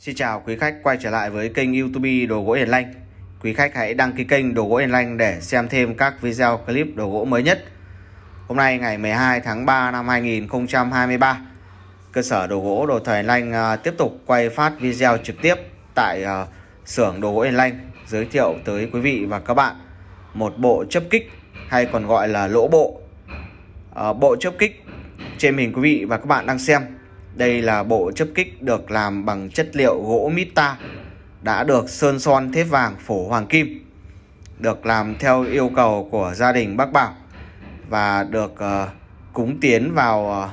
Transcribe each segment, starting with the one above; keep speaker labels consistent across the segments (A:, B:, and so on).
A: Xin chào quý khách quay trở lại với kênh youtube Đồ Gỗ Hiền Lanh Quý khách hãy đăng ký kênh Đồ Gỗ Hiền Lanh để xem thêm các video clip đồ gỗ mới nhất Hôm nay ngày 12 tháng 3 năm 2023 Cơ sở đồ gỗ Đồ Thời Hiền Lanh à, tiếp tục quay phát video trực tiếp tại à, xưởng Đồ Gỗ Hiền Lanh Giới thiệu tới quý vị và các bạn một bộ chấp kích hay còn gọi là lỗ bộ à, Bộ chấp kích trên hình quý vị và các bạn đang xem đây là bộ chấp kích được làm bằng chất liệu gỗ mít ta đã được sơn son thép vàng phổ hoàng kim được làm theo yêu cầu của gia đình bác Bảo và được uh, cúng tiến vào uh, ờ,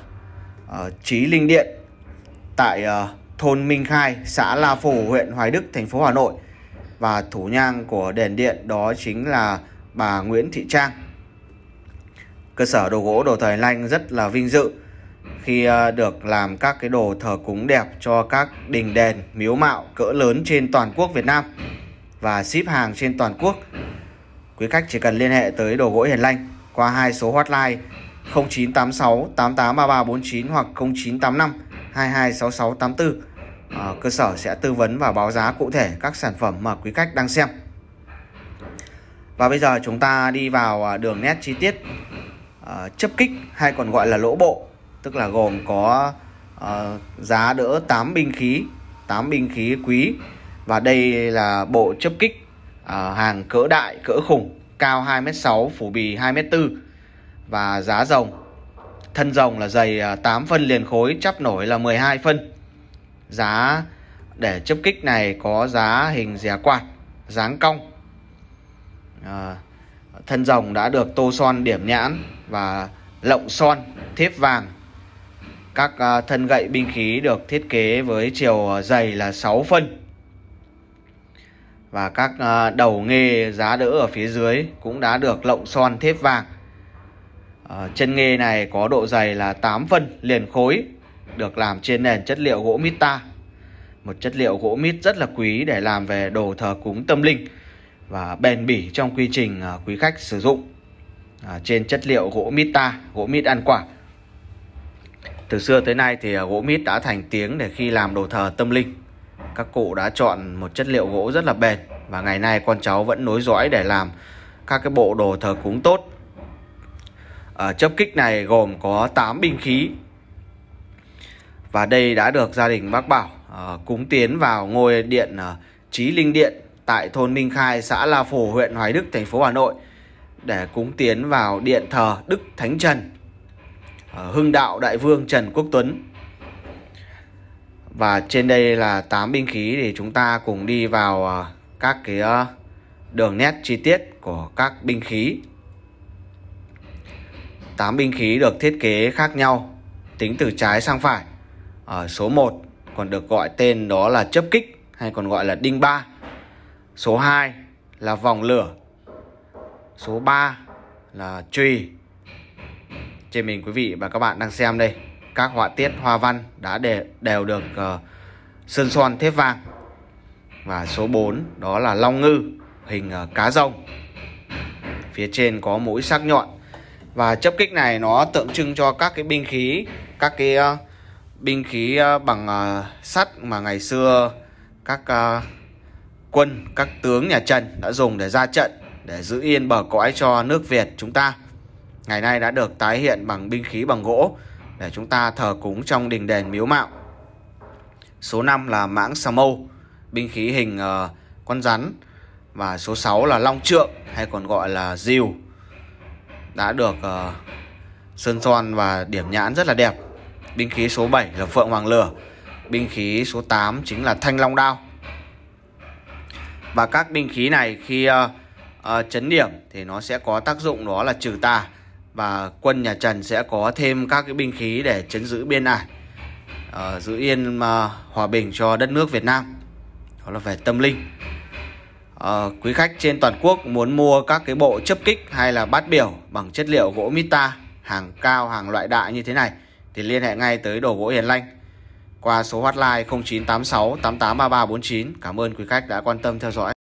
A: ờ, uh, Trí Linh Điện tại uh, thôn Minh Khai, xã La Phủ, huyện Hoài Đức, thành phố Hà Nội và thủ nhang của đèn điện đó chính là bà Nguyễn Thị Trang. Cơ sở đồ gỗ đồ thời Lanh rất là vinh dự khi ờ, được làm các cái đồ thờ cúng đẹp cho các đình đền, miếu mạo cỡ lớn trên toàn quốc Việt Nam và ship hàng trên toàn quốc. Quý khách chỉ cần liên hệ tới đồ gỗ Hiền Lanh qua hai số hotline 0986 883349 hoặc 0985 226684. Ờ, cơ sở sẽ tư vấn và báo giá cụ thể các sản phẩm mà quý khách đang xem. Và bây giờ chúng ta đi vào ờ, đường nét chi tiết chấp kích hay còn gọi là lỗ bộ tức là gồm có uh, giá đỡ 8 binh khí 8 binh khí quý và đây là bộ chấp kích uh, hàng cỡ đại cỡ khủng cao 2m6 phủ bì 2m4 và giá rồng thân rồng là dày 8 ờ, phân liền khối chắp nổi là 12 phân giá để chấp kích này có giá hình dẻ quạt dáng cong à, thân rồng đã được tô son điểm nhãn và lộng son thép vàng các à, thân gậy binh khí được thiết kế với chiều dày là 6 phân. Và các à, đầu nghề giá đỡ ở phía dưới cũng đã được lộng son thép vàng. Ờ, chân nghề này có độ dày là 8 phân liền khối, được làm trên nền chất liệu gỗ mít ta. Một chất liệu gỗ mít rất là quý để làm về đồ thờ cúng tâm linh và bền bỉ trong quy trình à, quý khách sử dụng. Ờ, trên chất liệu gỗ mít ta, gỗ mít ăn quả từ xưa tới nay thì à, gỗ mít đã thành tiếng để khi làm đồ thờ tâm linh. Các cụ đã chọn một chất liệu gỗ rất là bền và ngày nay con cháu vẫn nối dõi để làm các cái bộ đồ thờ cúng tốt. Ở chấp kích này gồm có 8 binh khí. Và đây đã được gia đình bác Bảo uh, cúng tiến vào ngôi điện uh, à, Trí Linh Điện tại thôn Minh Khai, xã La Phổ, huyện Hoài Đức, thành phố Hà Nội để cúng tiến vào điện thờ Đức Thánh Trần Ờ, Hưng Đạo Đại Vương Trần Quốc Tuấn Và trên đây là 8 binh khí để chúng ta cùng đi vào ờ, các cái ờ, đường nét chi tiết của các binh khí 8 binh khí được thiết kế khác nhau tính từ trái sang phải ở số 1 còn được gọi tên đó là chấp kích hay còn gọi là đinh ba số 2 là vòng lửa số 3 là trùy trên mình quý vị và các bạn đang xem đây các họa tiết hoa văn đã để đều được uh, sơn son thép vàng và số 4 đó là long ngư hình uh, cá rồng phía trên có mũi sắc nhọn và chấp kích này nó tượng trưng cho các cái binh khí các cái uh, binh khí bằng uh, sắt mà ngày xưa các uh, quân các tướng nhà Trần đã dùng để ra trận để giữ yên bờ cõi cho nước Việt chúng ta ngày nay đã được tái hiện bằng binh khí bằng gỗ để chúng ta thờ cúng trong đình đền miếu mạo. Số 5 là mãng xà mâu, binh khí hình uh, con rắn và số 6 là long trượng hay còn gọi là diều đã được uh, sơn son và điểm nhãn rất là đẹp. Binh khí số 7 là phượng hoàng lửa, binh khí số 8 chính là thanh long đao. Và các binh khí này khi uh, uh, chấn điểm thì nó sẽ có tác dụng đó là trừ tà và quân nhà Trần sẽ có thêm các cái binh khí để chấn giữ biên ải uh, ờ, giữ yên uh, hòa bình cho đất nước Việt Nam đó là về tâm linh uh, quý khách trên toàn quốc muốn mua các cái bộ chấp kích hay là bát biểu bằng chất liệu gỗ mita hàng cao hàng loại đại như thế này thì liên hệ ngay tới đồ gỗ Hiền Lanh qua số hotline 0986 883349 cảm ơn quý khách đã quan tâm theo dõi